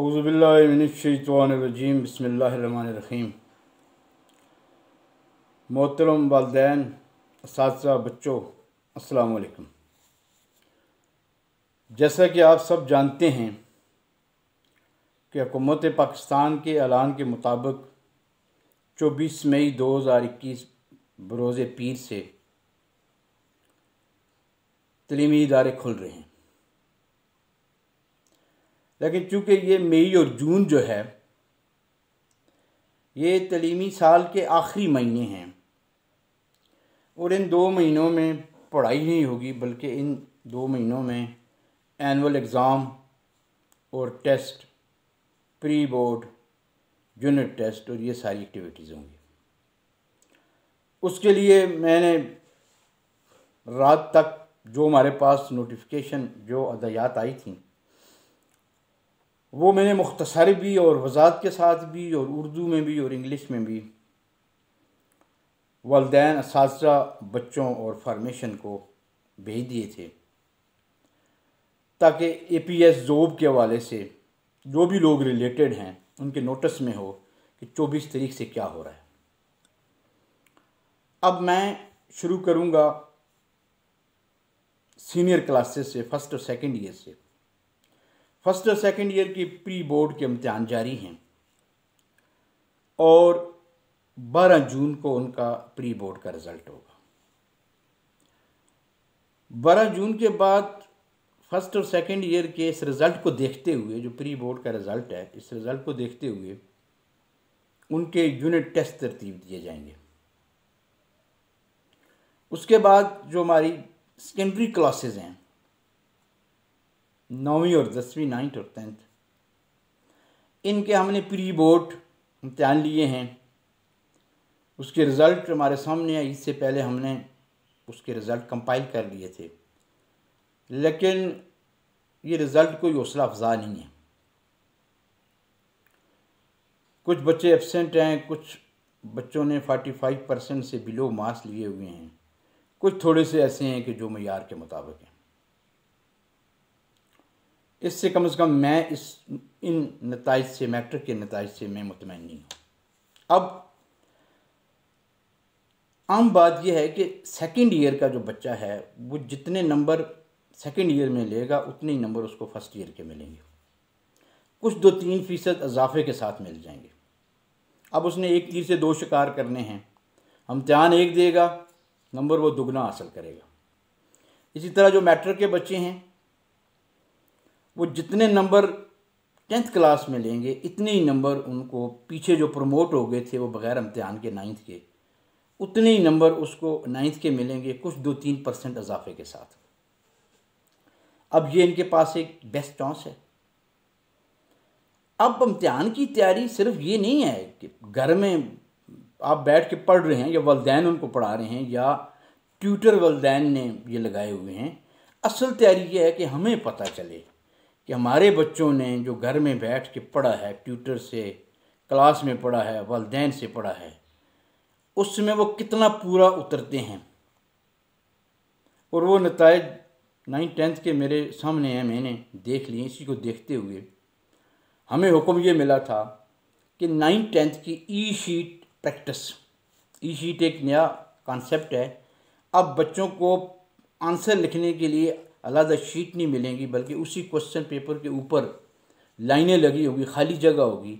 अवज़बिल्लिनशवानरजीम बसमीम मोहतरम वालदेन इस बच्चों असलकम जैसा कि आप सब जानते हैं कि हुकूमत पाकिस्तान के ऐलान के मुताबिक चौबीस मई दो हज़ार इक्कीस बरोज़ पीर से तलीमी इदारे खुल रहे हैं लेकिन चूँकि ये मई और जून जो है ये तलीमी साल के आखिरी महीने हैं और इन दो महीनों में पढ़ाई नहीं होगी बल्कि इन दो महीनों में एनअल एग्ज़ाम और test pre board unit test और ये सारी एक्टिविटीज़ होंगी उसके लिए मैंने रात तक जो हमारे पास नोटिफिकेशन जो अदयात आई थी वो मैंने मुख्तसर भी और वजात के साथ भी और उर्दू में भी और इंग्लिश में भी वालदेन इस बच्चों और फार्मेशन को भेज दिए थे ताकि ए पी एस जोब के हवाले से जो भी लोग रिलेटेड हैं उनके नोटिस में हो कि चौबीस तारीख से क्या हो रहा है अब मैं शुरू करूँगा सीनियर क्लासेस से फर्स्ट और सेकंड ईयर से फर्स्ट और सेकेंड ईयर के प्री बोर्ड के इम्तहान जारी हैं और 12 जून को उनका प्री बोर्ड का रिज़ल्ट होगा 12 जून के बाद फर्स्ट और सेकेंड ईयर के इस रिज़ल्ट को देखते हुए जो प्री बोर्ड का रिज़ल्ट है इस रिज़ल्ट को देखते हुए उनके यूनिट टेस्ट तरतीब दिए जाएंगे उसके बाद जो हमारी सेकेंडरी क्लासेस हैं नौवीं और दसवीं नाइन्थ और टेंथ इनके हमने प्री बोर्ड इम्तहान लिए हैं उसके रिज़ल्ट हमारे सामने है इससे पहले हमने उसके रिज़ल्ट कंपाइल कर लिए थे लेकिन ये रिज़ल्ट कोई हौसला अफजा नहीं है कुछ बच्चे एबसेंट हैं कुछ बच्चों ने फोर्टी फाइव परसेंट से बिलो मार्क्स लिए हुए हैं कुछ थोड़े से ऐसे हैं कि जो मैार के मुताबिक हैं इससे कम से कम मैं इस इन नतज से मैट्रिक के नतज से मैं मुतमिन नहीं हूँ अब आम बात यह है कि सेकेंड ईयर का जो बच्चा है वो जितने नंबर सेकेंड ईयर में लेगा उतने ही नंबर उसको फर्स्ट ईयर के मिलेंगे कुछ दो तीन फ़ीसद इजाफे के साथ मिल जाएंगे अब उसने एक तीर से दो शिकार करने हैं हम ध्यान एक देगा नंबर वो दुगना हासिल करेगा इसी तरह जो मैट्रिक के बच्चे हैं वो जितने नंबर टेंथ क्लास में लेंगे इतने ही नंबर उनको पीछे जो प्रमोट हो गए थे वो बग़ैर इम्तहान के नाइन्थ के उतने ही नंबर उसको नाइन्थ के मिलेंगे कुछ दो तीन परसेंट इजाफे के साथ अब ये इनके पास एक बेस्ट चांस है अब इम्तहान की तैयारी सिर्फ ये नहीं है कि घर में आप बैठ के पढ़ रहे हैं या वालदेन उनको पढ़ा रहे हैं या ट्यूटर वालदेन ने ये लगाए हुए हैं असल तैयारी ये है कि हमें पता चले कि हमारे बच्चों ने जो घर में बैठ के पढ़ा है ट्यूटर से क्लास में पढ़ा है वालदेन से पढ़ा है उसमें वो कितना पूरा उतरते हैं और वो नतज नाइन टेंथ के मेरे सामने हैं मैंने देख लिए इसी को देखते हुए हमें हुक्म ये मिला था कि नाइन टेंथ की E sheet practice E sheet एक नया कॉन्सेप्ट है अब बच्चों को आंसर लिखने के लिए अलहदा शीट नहीं मिलेंगी बल्कि उसी क्वेश्चन पेपर के ऊपर लाइनें लगी होगी खाली जगह होगी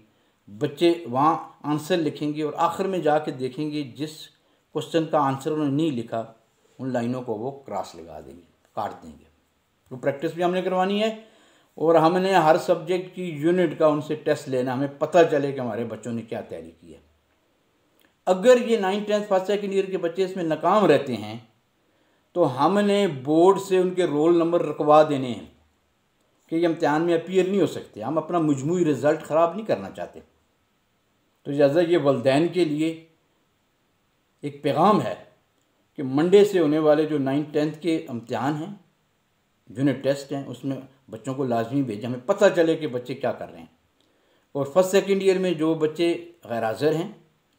बच्चे वहाँ आंसर लिखेंगे और आखिर में जा देखेंगे जिस क्वेश्चन का आंसर उन्होंने नहीं लिखा उन लाइनों को वो क्रॉस लगा देंगे काट देंगे तो प्रैक्टिस भी हमने करवानी है और हमने हर सब्जेक्ट की यूनिट का उनसे टेस्ट लेना हमें पता चले कि हमारे बच्चों ने क्या तैयारी की है अगर ये ninth tenth first second year के बच्चे इसमें नाकाम रहते हैं तो हमने बोर्ड से उनके रोल नंबर रखवा देने हैं कि इम्तहान में अपीयर नहीं हो सकते हम अपना मजमू रिज़ल्ट ख़राब नहीं करना चाहते तो लिहाजा ये वालदेन के लिए एक पैगाम है कि मंडे से होने वाले जो नाइन्थ टेंथ के इम्तहान हैं यूनिट टेस्ट हैं उसमें बच्चों को लाजमी भेजें हमें पता चले कि बच्चे क्या कर रहे हैं और फर्स्ट सेकेंड ईयर में जो बच्चे गैर हाज़िर हैं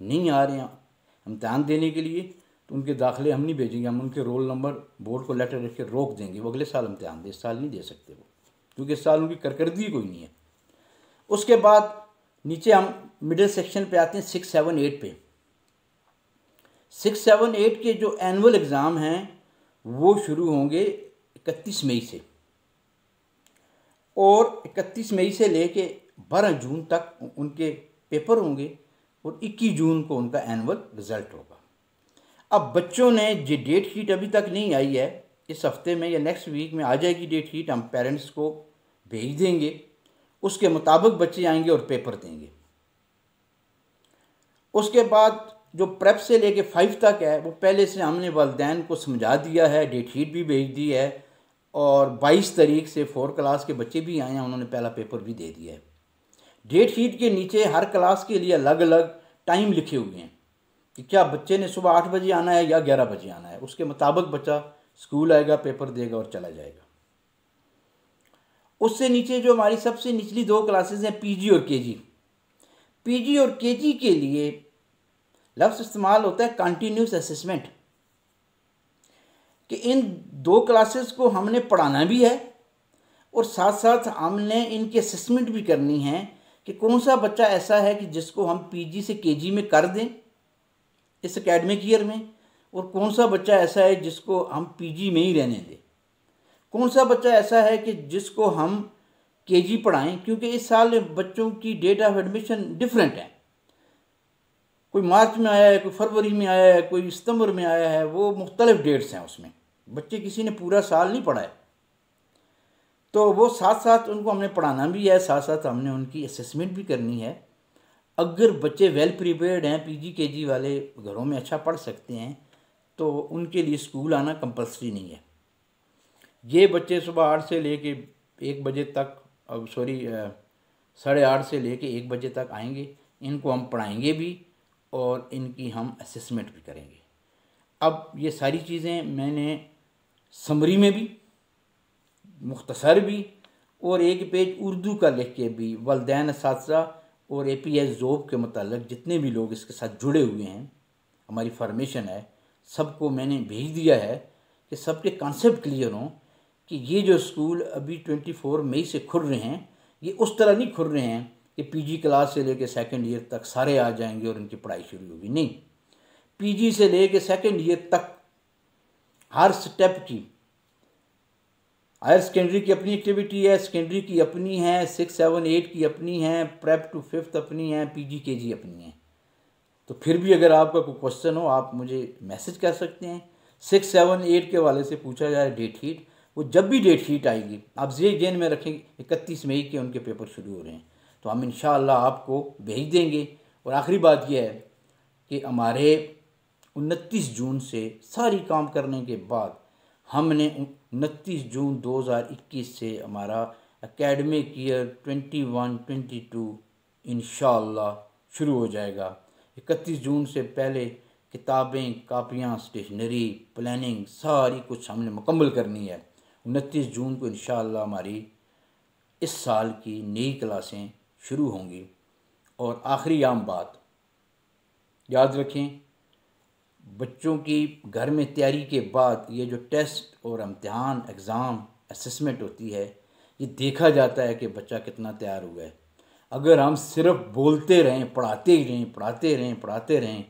नहीं आ रहे हैं इम्तहान देने के लिए तो उनके दाखिले हम नहीं भेजेंगे हम उनके रोल नंबर बोर्ड को लेटर लिख के रोक देंगे वो अगले साल इम्तहान दे इस साल नहीं दे सकते वो क्योंकि इस साल उनकी करकर्दगी कोई नहीं है उसके बाद नीचे हम मिडिल सेक्शन पे आते हैं सिक्स सेवन एट पे सिक्स सेवन एट के जो एनुअल एग्ज़ाम हैं वो शुरू होंगे इकतीस मई से और इकतीस मई से लेके बारह जून तक उनके पेपर होंगे और इक्कीस जून को उनका एनुअल रिज़ल्ट होगा अब बच्चों ने जो डेट शीट अभी तक नहीं आई है इस हफ्ते में या नेक्स्ट वीक में आ जाएगी डेट शीट हम पेरेंट्स को भेज देंगे उसके मुताबिक बच्चे आएंगे और पेपर देंगे उसके बाद जो प्रेप से लेके फाइव तक है वो पहले से हमने वालदेन को समझा दिया है डेट शीट भी भेज दी है और 22 तारीख से फोर क्लास के बच्चे भी आए हैं उन्होंने पहला पेपर भी दे दिया है डेट शीट के नीचे हर क्लास के लिए अलग अलग टाइम लिखे हुए हैं कि क्या बच्चे ने सुबह आठ बजे आना है या ग्यारह बजे आना है उसके मुताबिक बच्चा स्कूल आएगा पेपर देगा और चला जाएगा उससे नीचे जो हमारी सबसे निचली दो क्लासेज हैं पीजी और केजी पीजी और केजी के लिए लफ्ज़ इस्तेमाल होता है कंटिन्यूस असेसमेंट कि इन दो क्लासेस को हमने पढ़ाना भी है और साथ साथ हमने इनकी असेसमेंट भी करनी है कि कौन सा बच्चा ऐसा है कि जिसको हम पीजी से केजी में कर दें इस अकेडमिक ईयर में और कौन सा बच्चा ऐसा है जिसको हम पीजी में ही रहने दें कौन सा बच्चा ऐसा है कि जिसको हम केजी पढ़ाएं क्योंकि इस साल बच्चों की डेट ऑफ एडमिशन डिफरेंट है कोई मार्च में आया है कोई फरवरी में आया है कोई सितंबर में आया है वो मुख्तलिफ डेट्स हैं उसमें बच्चे किसी ने पूरा साल नहीं पढ़ा है तो वो साथ साथ उनको हमने पढ़ाना भी है साथ साथ हमने उनकी असेसमेंट भी करनी है अगर बच्चे वेल प्रिपेयर्ड हैं पीजी केजी वाले घरों में अच्छा पढ़ सकते हैं तो उनके लिए स्कूल आना कंपलसरी नहीं है ये बच्चे सुबह आठ से ले कर एक बजे तक अब सॉरी साढ़े आठ से ले कर एक बजे तक आएंगे इनको हम पढ़ाएंगे भी और इनकी हम असेसमेंट भी करेंगे अब ये सारी चीज़ें मैंने समरी में भी मुख्तसर भी और एक पेज उर्दू का लिख के भी वालदेन इस और ए पी एस जॉब के मतलब जितने भी लोग इसके साथ जुड़े हुए हैं हमारी फॉर्मेशन है सबको मैंने भेज दिया है कि सबके कॉन्सेप्ट क्लियर हों कि ये जो स्कूल अभी ट्वेंटी फोर मई से खुल रहे हैं ये उस तरह नहीं खुल रहे हैं कि पीजी क्लास से लेकर सेकेंड ईयर तक सारे आ जाएंगे और इनकी पढ़ाई शुरू होगी नहीं पीजी से लेकर सेकेंड ईयर तक हर स्टेप की हायर सेकेंडरी की अपनी एक्टिविटी है सेकेंडरी की अपनी है सिक्स सेवन एट की अपनी है प्रेप टू फिफ्थ अपनी है पी जी के जी अपनी है तो फिर भी अगर आपका कोई क्वेश्चन हो आप मुझे मैसेज कर सकते हैं सिक्स सेवन एट के वाले से पूछा जाए डेट शीट वो जब भी डेट शीट आएगी आप जे जेन में रखें इकतीस मई के उनके पेपर शुरू हो रहे हैं तो हम इन आपको भेज देंगे और आखिरी बात यह है कि हमारे उनतीस जून से सारी काम करने के बाद हमने उनतीस जून 2021 से हमारा एकेडमिक ईयर 21-22 इनशाला शुरू हो जाएगा 31 जून से पहले किताबें कापियाँ स्टेशनरी प्लानिंग सारी कुछ हमने मुकम्मल करनी है उनतीस जून को इन हमारी इस साल की नई क्लासें शुरू होंगी और आखिरी आम बात याद रखें बच्चों की घर में तैयारी के बाद ये जो टेस्ट और इम्तहान एग्ज़ाम असेसमेंट होती है ये देखा जाता है कि बच्चा कितना तैयार हुआ है अगर हम सिर्फ बोलते रहें पढ़ाते ही रहें पढ़ाते रहें पढ़ाते रहें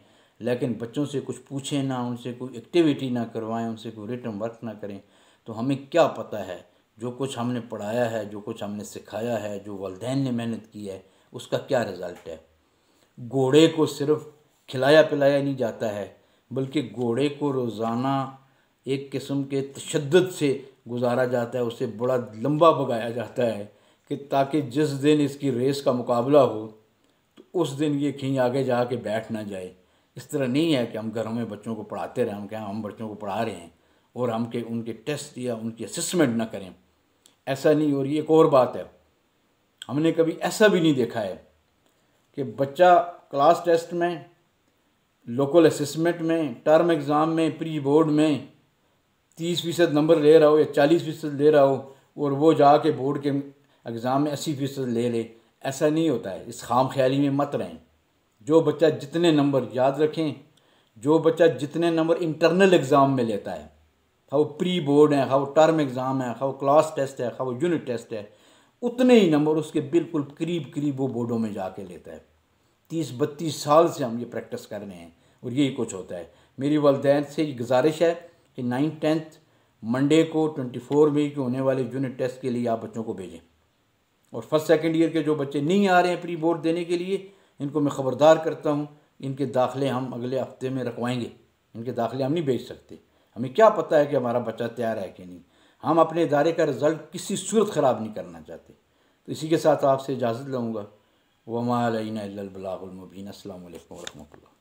लेकिन बच्चों से कुछ पूछें ना उनसे कोई एक्टिविटी ना करवाएं उनसे कोई रिटर्न वर्क ना करें तो हमें क्या पता है जो कुछ हमने पढ़ाया है जो कुछ हमने सिखाया है जो वालदेन ने मेहनत की है उसका क्या रिज़ल्ट है घोड़े को सिर्फ खिलाया पिलाया नहीं जाता है बल्कि घोड़े को रोज़ाना एक किस्म के तशद से गुजारा जाता है उसे बड़ा लंबा भगाया जाता है कि ताकि जिस दिन इसकी रेस का मुकाबला हो तो उस दिन ये कहीं आगे जा के बैठ ना जाए इस तरह नहीं है कि हम घरों में बच्चों को पढ़ाते रहें हम कहें हम बच्चों को पढ़ा रहे हैं और हम के उनके टेस्ट या उनकी असमेंट ना करें ऐसा नहीं और ये एक और बात है हमने कभी ऐसा भी नहीं देखा है कि बच्चा क्लास टेस्ट में लोकल असेसमेंट में टर्म एग्ज़ाम में प्री बोर्ड में तीस फ़ीसद नंबर ले रहा हो या चालीस फ़ीसद ले रहा हो और वो जा के बोर्ड के एग्ज़ाम में अस्सी फ़ीसद ले ले ऐसा नहीं होता है इस खाम ख्याली में मत रहें जो बच्चा जितने नंबर याद रखें जो बच्चा जितने नंबर इंटरनल एग्ज़ाम में लेता है खाओ प्री बोर्ड है खाओ टर्म एग्ज़ाम है खाओ क्लास टेस्ट है खाओ यूनिट टेस्ट है उतने ही नंबर उसके बिल्कुल करीब करीब वो बोर्डों में जा लेता है तीस बत्तीस साल से हम ये प्रैक्टिस कर रहे हैं और यही कुछ होता है मेरी वालदेन से ये गुजारिश है कि नाइन टेंथ मंडे को ट्वेंटी फोर मई के होने वाले यूनिट टेस्ट के लिए आप बच्चों को भेजें और फर्स्ट सेकेंड ईयर के जो बच्चे नहीं आ रहे हैं प्री बोर्ड देने के लिए इनको मैं ख़बरदार करता हूँ इनके दाखिले हम अगले हफ्ते में रखवाएंगे इनके दाखिले हम नहीं भेज सकते हमें क्या पता है कि हमारा बच्चा तैयार है कि नहीं हम अपने इदारे का रिज़ल्ट किसी सूरत ख़राब नहीं करना चाहते तो इसी के साथ आपसे इजाज़त लूँगा وما علينا إلا البلاغ المبين السلام عليكم ورحمة الله